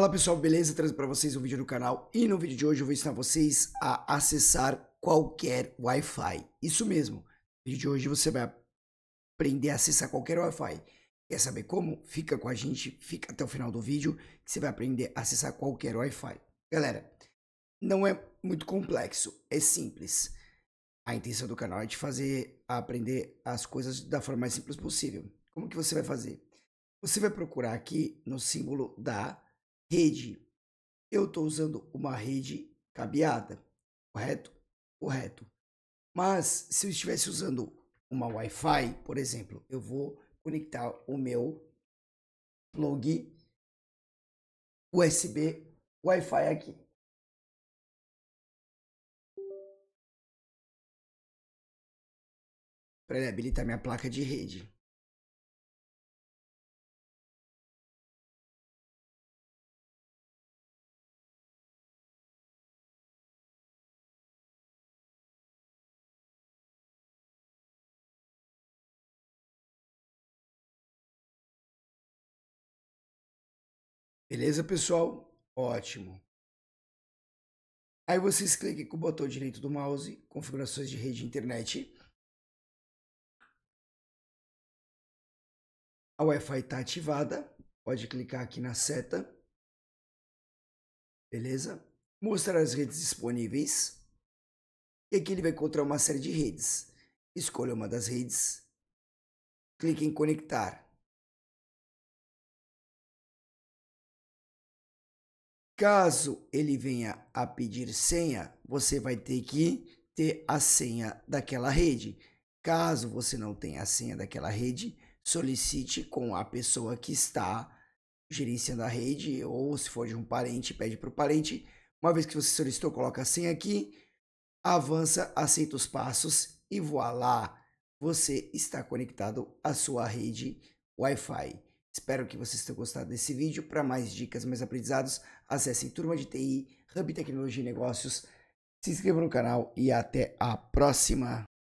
Fala pessoal, beleza? Trazendo para vocês um vídeo do canal e no vídeo de hoje eu vou ensinar vocês a acessar qualquer Wi-Fi. Isso mesmo, no vídeo de hoje você vai aprender a acessar qualquer Wi-Fi. Quer saber como? Fica com a gente, fica até o final do vídeo que você vai aprender a acessar qualquer Wi-Fi. Galera, não é muito complexo, é simples. A intenção do canal é te fazer aprender as coisas da forma mais simples possível. Como que você vai fazer? Você vai procurar aqui no símbolo da rede. Eu estou usando uma rede cabeada, correto? Correto. Mas se eu estivesse usando uma Wi-Fi, por exemplo, eu vou conectar o meu plug USB Wi-Fi aqui. Para ele habilitar minha placa de rede. Beleza, pessoal? Ótimo. Aí vocês cliquem com o botão direito do mouse, configurações de rede internet. A Wi-Fi está ativada, pode clicar aqui na seta. Beleza? Mostrar as redes disponíveis. E aqui ele vai encontrar uma série de redes. Escolha uma das redes. Clique em conectar. Caso ele venha a pedir senha, você vai ter que ter a senha daquela rede. Caso você não tenha a senha daquela rede, solicite com a pessoa que está gerenciando a rede, ou se for de um parente, pede para o parente. Uma vez que você solicitou, coloca a senha aqui, avança, aceita os passos e voilá! Você está conectado à sua rede Wi-Fi. Espero que vocês tenham gostado desse vídeo. Para mais dicas, mais aprendizados, acessem Turma de TI, Hub Tecnologia e Negócios. Se inscrevam no canal e até a próxima!